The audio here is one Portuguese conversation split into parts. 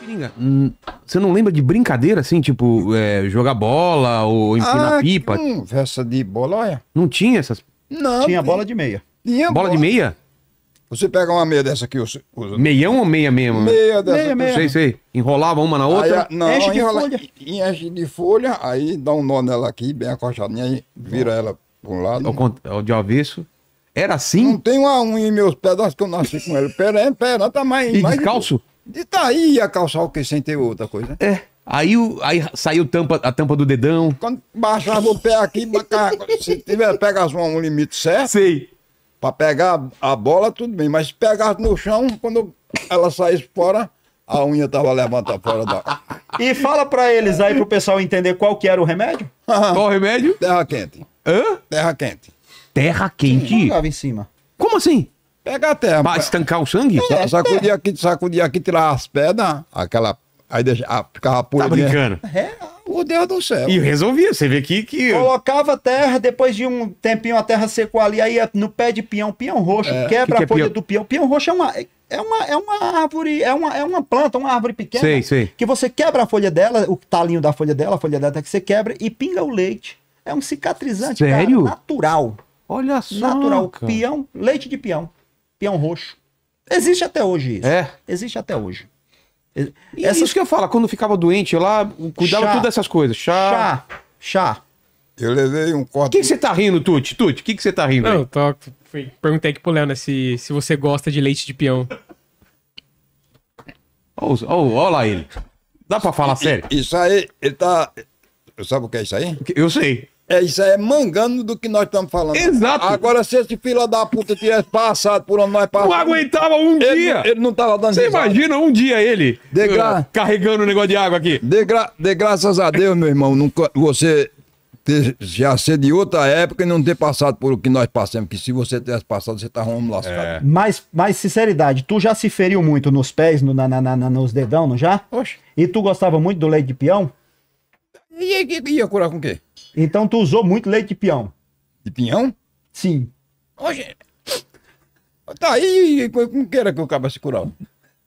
Piringa, hum, você não lembra de brincadeira assim, tipo é, jogar bola ou empinar ah, pipa? Que conversa de bola, olha. Não tinha essas. Não. Tinha bola de meia. Tinha bola, bola de meia? Você pega uma meia dessa aqui, usa. Meião ou meia mesmo? Meia dessa. Meia, meia. Sei, sei. Enrolava uma na outra? Aí, não, enche de enrola, folha. Enche de folha, aí dá um nó nela aqui, bem acochadinha, aí vira ela pra um lado. O de avesso. Era assim? Não tem uma unha em meus pedaços que eu nasci com ela. Pera, pera, tá mais. E mais descalço? E tá aí a calçar o que sem ter outra coisa. Né? É. Aí, o, aí saiu tampa, a tampa do dedão. Quando baixava o pé aqui, se tiver, pegasse um limite certo. Sei. Pra pegar a bola, tudo bem. Mas se pegasse no chão, quando ela saísse fora, a unha tava levantada fora da. E fala pra eles aí, pro pessoal entender qual que era o remédio. qual o remédio? Terra quente. Hã? Terra quente. Terra quente? Sim, jogava em cima. Como assim? Pega a terra. Pra estancar o sangue? É, sacudia é. aqui, sacudia aqui, tirar as pedras, aquela. Aí deixa, ah, ficava pura. Tá brincando? É, o Deus do céu. E resolvia, você vê que, que. Colocava terra, depois de um tempinho a terra secou ali, aí no pé de peão, peão roxo, é. quebra que que é a folha do peão. Peão roxo é uma. É uma, é uma árvore, é uma, é uma planta, uma árvore pequena. Sei, sei. Que você quebra a folha dela, o talinho da folha dela, a folha dela até que você quebra e pinga o leite. É um cicatrizante Sério? Cara, natural. Olha só. Natural. Cara. Peão, leite de peão peão roxo. Existe até hoje isso. É. Existe até hoje. E é Essas... isso que eu falo, quando eu ficava doente, eu lá cuidava chá. tudo dessas coisas. Chá. Chá. Chá. Eu levei um corte. O que você tá rindo, Tuti? Tuti, o que você tá rindo? Não, eu tô... perguntei aqui pro Léo, né, se, se você gosta de leite de peão. Olha oh, oh, lá ele. Dá pra falar sério? Isso aí, ele tá. Sabe o que é isso aí? Eu sei. É, isso é mangando do que nós estamos falando. Exato. Agora, se esse filho da puta tivesse passado por onde nós passamos. Não aguentava um ele, dia. Ele não estava dando Você imagina um dia ele gra... carregando o um negócio de água aqui. De, gra... de graças a Deus, meu irmão, nunca... você ter... já ser de outra época e não ter passado por o que nós passamos. Que se você tivesse passado, você estava um lascado. É. Mas, mas, sinceridade, tu já se feriu muito nos pés, no, na, na, na, nos dedão, não já? Oxe. E tu gostava muito do leite de peão? E ia, ia curar com o quê? Então tu usou muito leite de pião? De pinhão? Sim. Hoje. Tá, aí como que era que eu acaba se curando?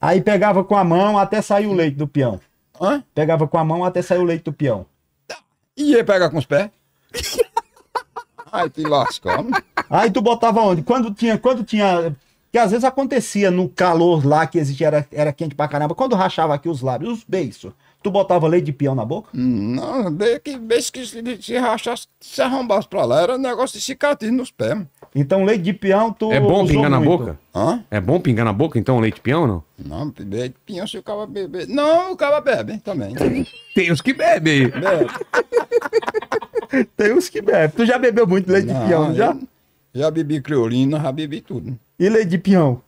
Aí pegava com a mão até sair o leite do peão. Hã? Pegava com a mão até sair o leite do peão. Tá. E ia pegar com os pés? Ai, te lasca. Aí tu botava onde? Quando tinha, quando tinha. Que às vezes acontecia no calor lá que existia, era, era quente pra caramba. Quando rachava aqui os lábios, os beiços. Tu botava leite de peão na boca? Não, desde que, desde que se, se rachasse, se arrombasse pra lá, era negócio de cicatriz nos pés. Então, leite de peão, tu. É bom pingar na boca? Hã? É bom pingar na boca, então, leite de peão não? Não, leite de peão se o cara beber. Não, o cara bebe também. Tem os que bebem. Bebe. Tem os que bebem. Tu já bebeu muito leite não, de peão, já? Já bebi criolina, já bebi tudo. E leite de peão?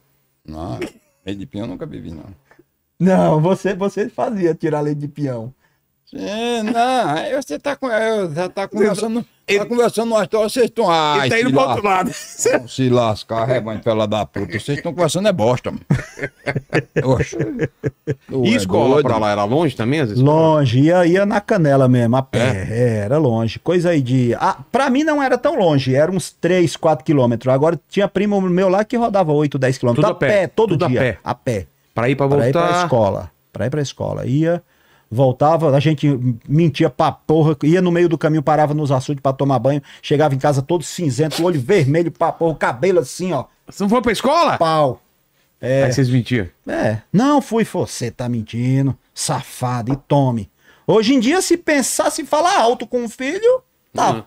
Não, leite de peão eu nunca bebi, não. Não, você, você fazia tirar leite de peão. É, não, você tá com, já tá conversando, tá ele, tá conversando no astral, vocês estão aí. Ele tá indo pro outro lado. Não, se lascar, rebanho pela da puta. Vocês estão conversando é bosta, mano. Oxe. E escola é pra lá era longe também? As escolas? longe, ia, ia na canela mesmo, a pé, é? é era longe. Coisa aí de. Ah, pra mim não era tão longe, era uns 3, 4 quilômetros. Agora tinha primo meu lá que rodava 8, 10 quilômetros. Tudo a pé, pé todo Tudo dia. A pé. A pé. Para ir para voltar. Para ir para escola. Para ir para escola. Ia, voltava, a gente mentia pra porra, ia no meio do caminho, parava nos açudes para tomar banho, chegava em casa todo cinzento, olho vermelho pra porra, cabelo assim, ó. Você não foi pra escola? Pau. É, Aí vocês mentiam? É. Não fui, você tá mentindo, safado, e tome. Hoje em dia, se pensar, se falar alto com o filho, tá. Uhum.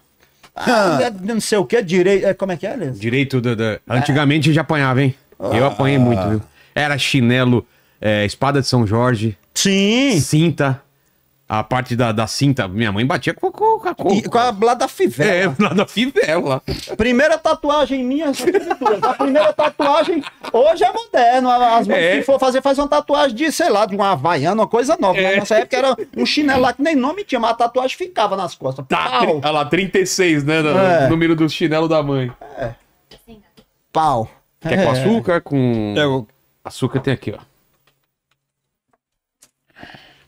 Ah, é, não sei o que, direito. É, como é que é, Liz? Direito da. Antigamente é. já apanhava, hein? Eu apanhei ah. muito, viu? Era chinelo, é, espada de São Jorge. Sim. Cinta. A parte da, da cinta, minha mãe batia com, com, com a cor. Com a blada fivela. É, lá fivela. Primeira tatuagem minha, é a primeira tatuagem, hoje é moderno. As é. que for fazer, faz uma tatuagem de, sei lá, de uma havaiana, uma coisa nova. É. Nessa época era um chinelo lá que nem nome tinha, mas a tatuagem ficava nas costas. Tá, Olha lá, 36, né? No, é. Número do chinelo da mãe. É. Pau. Quer é. com açúcar, com... Eu... É, Açúcar tem aqui, ó.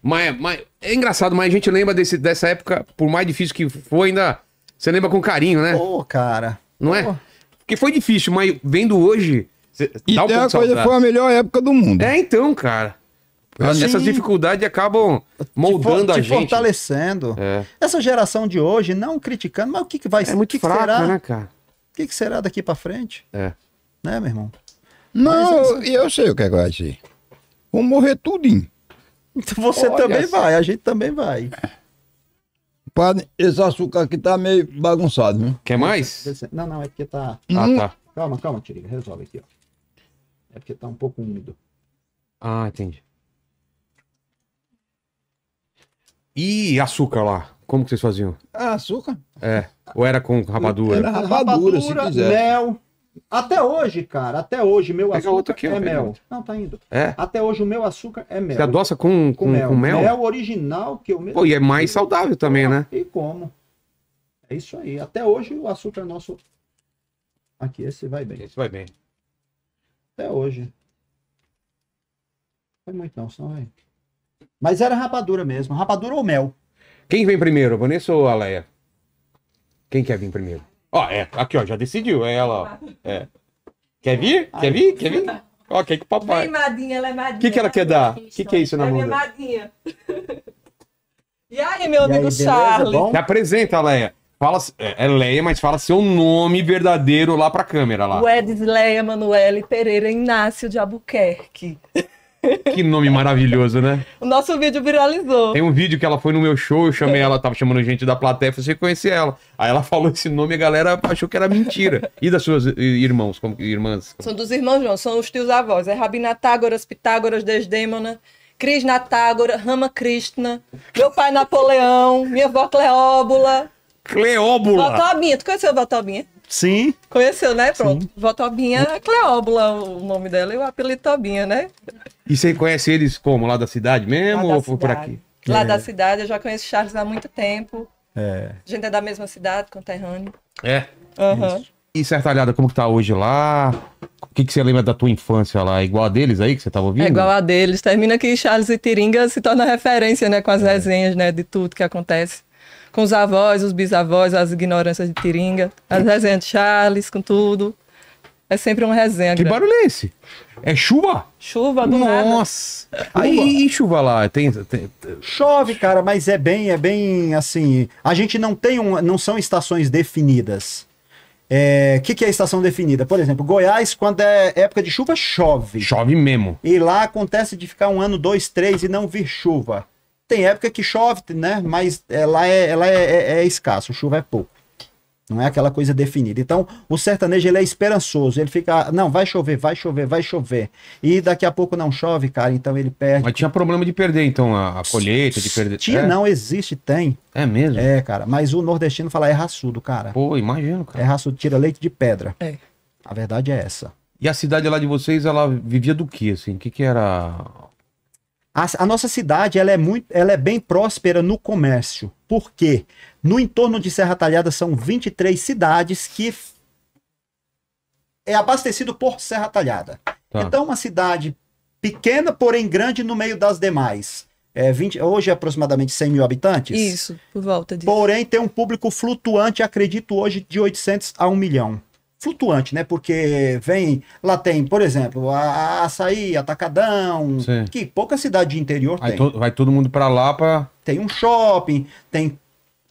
Mas, mas é engraçado, mas a gente lembra desse, dessa época, por mais difícil que foi, ainda. Você lembra com carinho, né? Pô, cara. Não é? Porque foi difícil, mas vendo hoje. Cê, e dá um pouco coisa foi a melhor época do mundo. É, então, cara. Assim, Essas dificuldades acabam moldando te, a gente. fortalecendo. É. Essa geração de hoje, não criticando, mas o que, que vai ser? É muito que fraca, que será? né, cara? O que, que será daqui para frente? É. Né, meu irmão? Não, e eu sei o que, é que vai ser. Vão morrer tudinho. Então você Olha também vai, a gente também vai. Padre, esse açúcar aqui tá meio bagunçado, viu? Quer mais? Não, não, é porque tá. Ah, hum. tá. Calma, calma, Tiriga, resolve aqui, ó. É porque tá um pouco úmido. Ah, entendi. E açúcar lá? Como que vocês faziam? Ah, açúcar? É. Ou era com rabadura? Era rapadura, rabadura se quiser. Mel. Até hoje, cara, até hoje meu açúcar aqui, é mel. Outro. Não, tá indo. É? Até hoje o meu açúcar é mel. Você adoça com, com, com mel? Com mel? mel original que eu mesmo... Pô, e é mais saudável também, né? E como. É isso aí. Até hoje o açúcar nosso... Aqui, esse vai bem. Esse vai bem. Até hoje. Foi muito não, senão vai... Mas era rapadura mesmo. Rapadura ou mel. Quem vem primeiro, Vanessa ou Aleia? Quem quer vir primeiro? Ó, é, aqui, ó, já decidiu. É ela, ó. É. Quer vir? Quer vir? Quer vir? Ó, quer que papai. Vem, madinha, ela é madinha. O que, que ela tá? quer dar? O que, que é isso na mão? É madinha. E aí, meu e amigo aí, Charles? Me apresenta, Leia. Fala, é, é Leia, mas fala seu nome verdadeiro lá pra câmera. lá. Wedesleia Manuele Pereira Inácio de Albuquerque. Que nome maravilhoso, né? O nosso vídeo viralizou. Tem um vídeo que ela foi no meu show, eu chamei ela, tava chamando gente da plateia, você assim, conhece ela. Aí ela falou esse nome e a galera achou que era mentira. E das suas irmãos, como irmãs? São dos irmãos João, são os tios avós. É Rabinatágoras, Pitágoras, Desdêmona. Krishna Tágora, Rama Krishna, meu pai Napoleão, minha avó Cleóbula. Cleóbula? Votobinha, tu conheceu a Votobinha? Sim. Conheceu, né? Pronto. Vó Votobinha, é Cleóbula o nome dela e o apelido Tobinha, né? E você conhece eles como? Lá da cidade mesmo da ou cidade. por aqui? Lá é. da cidade, eu já conheço Charles há muito tempo. É. A gente é da mesma cidade, conterrâneo. É? Aham. Uhum. E Sertalhada, como que tá hoje lá? O que, que você lembra da tua infância lá? É igual a deles aí que você tava ouvindo? É igual a deles. Termina que Charles e Tiringa se torna referência, né? Com as é. resenhas, né? De tudo que acontece. Com os avós, os bisavós, as ignorâncias de Tiringa. As resenhas de Charles, com tudo. É sempre uma resenha. Que barulho é esse? É chuva? Chuva do Nossa. nada. Nossa. Aí e chuva lá, tem, tem, chove, cara, mas é bem, é bem assim, a gente não tem um, não são estações definidas. O é, que, que é estação definida? Por exemplo, Goiás, quando é época de chuva, chove. Chove mesmo. E lá acontece de ficar um ano, dois, três e não vir chuva. Tem época que chove, né? Mas é, lá, é, ela é, é, é escasso, chuva é pouco. Não é aquela coisa definida. Então, o sertanejo ele é esperançoso. Ele fica, não, vai chover, vai chover, vai chover. E daqui a pouco não chove, cara, então ele perde. Mas tinha problema de perder, então, a, a colheita, de perder. Tinha, é. não, existe, tem. É mesmo? É, cara. Mas o nordestino fala é raçudo, cara. Pô, imagino, cara. É raçudo, tira leite de pedra. É. A verdade é essa. E a cidade lá de vocês, ela vivia do que, assim? O que, que era a, a, nossa cidade ela é, muito, ela é bem próspera no comércio. Por quê? No entorno de Serra Talhada são 23 cidades que é abastecido por Serra Talhada. Tá. Então, uma cidade pequena, porém grande no meio das demais. É 20, hoje é aproximadamente 100 mil habitantes. Isso, por volta disso. Porém, tem um público flutuante, acredito hoje, de 800 a 1 milhão flutuante, né? Porque vem, lá tem, por exemplo, a, a açaí, atacadão, Sim. que pouca cidade de interior Aí tem. To, vai todo mundo para lá para. Tem um shopping, tem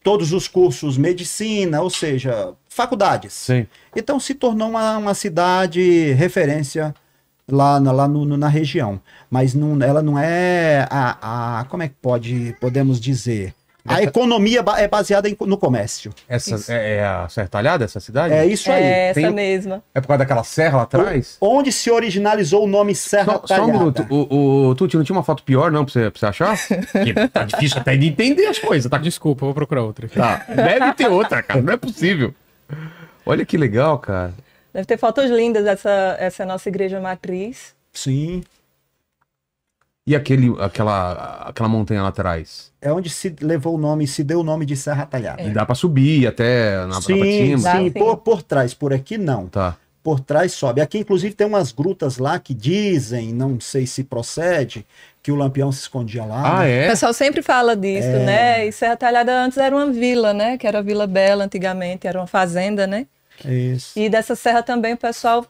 todos os cursos medicina, ou seja, faculdades. Sim. Então se tornou uma, uma cidade referência lá, na, lá no, no, na região. Mas não, ela não é a, a. Como é que pode, podemos dizer? A economia é baseada em, no comércio. Essa é, é, a Talhada, essa cidade? É isso aí. É essa Tem... mesma. É por causa daquela serra lá atrás? O, onde se originalizou o nome Serra só, Talhada. Só um minuto. O, o Tuti, não tinha uma foto pior, não, pra você, pra você achar? Porque tá difícil até de entender as coisas. Tá... Desculpa, vou procurar outra. Tá. Deve ter outra, cara. Não é possível. Olha que legal, cara. Deve ter fotos lindas. Essa, essa é a nossa igreja matriz. Sim. E aquele, aquela, aquela montanha lá atrás? É onde se levou o nome, se deu o nome de Serra Talhada. É. E dá para subir até na, sim, na Sim, sim. Por, por trás, por aqui não. Tá. Por trás sobe. Aqui, inclusive, tem umas grutas lá que dizem, não sei se procede, que o Lampião se escondia lá. Ah, né? é? O pessoal sempre fala disso, é... né? E Serra Talhada antes era uma vila, né? Que era a Vila Bela antigamente, era uma fazenda, né? Isso. E dessa serra também o pessoal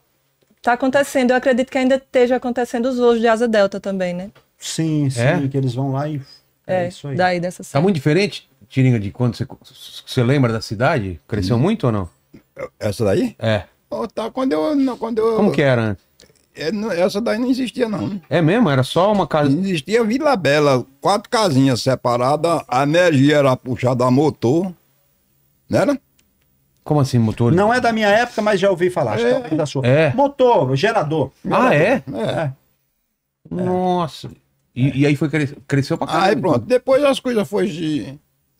Está acontecendo, eu acredito que ainda esteja acontecendo os voos de Asa Delta também, né? Sim, é? sim, é? que eles vão lá e. É, é isso aí. Daí dessa cidade Tá muito diferente, Tiringa, de quando você, você lembra da cidade? Cresceu hum. muito ou não? Essa daí? É. Oh, tá, quando eu, quando eu. Como que era antes? É, essa daí não existia, não. É mesmo? Era só uma casa? Não existia Vila Bela, quatro casinhas separadas, a energia era puxada a motor, não né? era? Como assim, motor? Não é da minha época, mas já ouvi falar. Acho é. que é da sua. É. Motor, gerador. Ah, é? é? Nossa. E, e, aí foi crescer, cresceu pra caramba. Aí pronto. Depois as coisas foram de...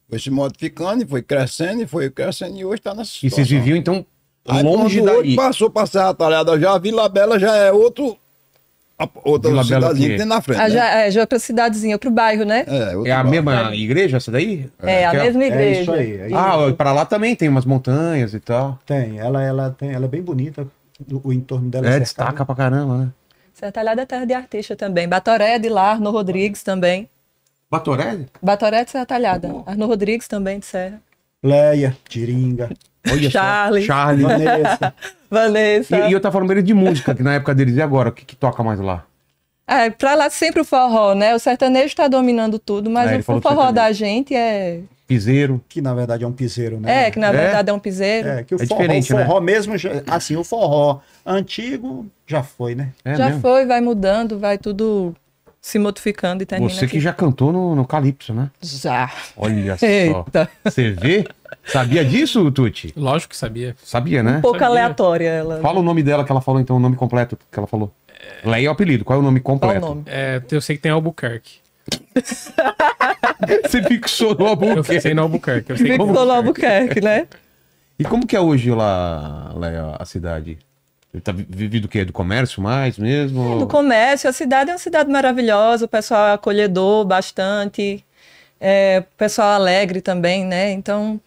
foi se modificando, e foi crescendo, e foi crescendo, e hoje tá nessa situação. E vocês viviam, então, longe aí, daí? passou pra Serra Talhada, já a Vila Bela já é outro outra Vila cidadezinha que tem na frente. né? É, já, é, já outra cidadezinha, outro bairro, né? É, outro é a bairro. mesma igreja essa daí? É, é a mesma igreja. É isso aí. É isso. Ah, para lá também tem umas montanhas e tal. Tem, ela, ela, tem, ela é bem bonita, o, o entorno dela é, é, cercado. destaca pra caramba, né? Sertalhada é terra de artista também. Batoré de lá, Arno Rodrigues também. Batoré? Batoré de Serra Talhada. Oh. Arno Rodrigues também de Serra. Leia, Tiringa. Olha Só. Vanessa. Vanessa. E, e eu tava falando dele de música, que na época deles, e agora? O que, que toca mais lá? É, pra lá sempre o forró, né? O sertanejo tá dominando tudo, mas é, o, o forró da gente é. Piseiro. Que na verdade é um piseiro, né? É, que na é? verdade é um piseiro. É, que o é forró, diferente, o forró né? mesmo, assim, o forró antigo já foi, né? É já mesmo? foi, vai mudando, vai tudo se modificando e termina. Você aqui. que já cantou no, no Calypso, né? Já. Olha Eita. só. Você vê? Sabia disso, Tuti? Lógico que sabia. Sabia, né? Um pouco sabia. aleatória ela. Fala o nome dela que ela falou, então, o nome completo que ela falou. É... Leia o apelido, qual é o nome completo? Qual o nome? É, eu sei que tem Albuquerque. Você fixou no Albuquerque. Eu sei no Albuquerque. Eu sei fixou no é. Albuquerque, né? E como que é hoje lá, lá a cidade? Ele tá vivido o quê? Do comércio mais mesmo? É, do comércio. A cidade é uma cidade maravilhosa, o pessoal é acolhedor bastante, é, o pessoal é alegre também, né? Então,